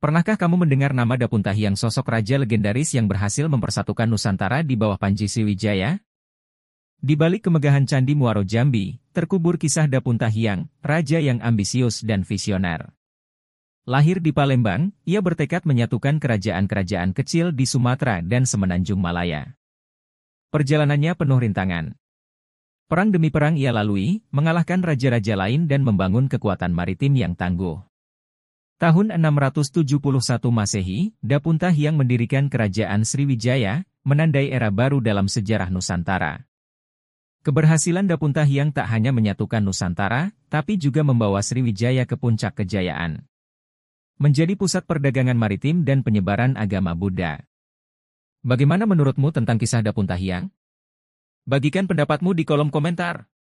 Pernahkah kamu mendengar nama Dapunta yang sosok raja legendaris yang berhasil mempersatukan Nusantara di bawah Panji Siwijaya? Di balik kemegahan Candi Muaro Jambi, terkubur kisah Dapuntahyang, raja yang ambisius dan visioner. Lahir di Palembang, ia bertekad menyatukan kerajaan-kerajaan kecil di Sumatera dan Semenanjung Malaya. Perjalanannya penuh rintangan. Perang demi perang ia lalui, mengalahkan raja-raja lain dan membangun kekuatan maritim yang tangguh. Tahun 671 Masehi, Dapuntah yang mendirikan kerajaan Sriwijaya, menandai era baru dalam sejarah Nusantara. Keberhasilan Dapuntah yang tak hanya menyatukan Nusantara, tapi juga membawa Sriwijaya ke puncak kejayaan. Menjadi pusat perdagangan maritim dan penyebaran agama Buddha. Bagaimana menurutmu tentang kisah Dapuntah yang? Bagikan pendapatmu di kolom komentar.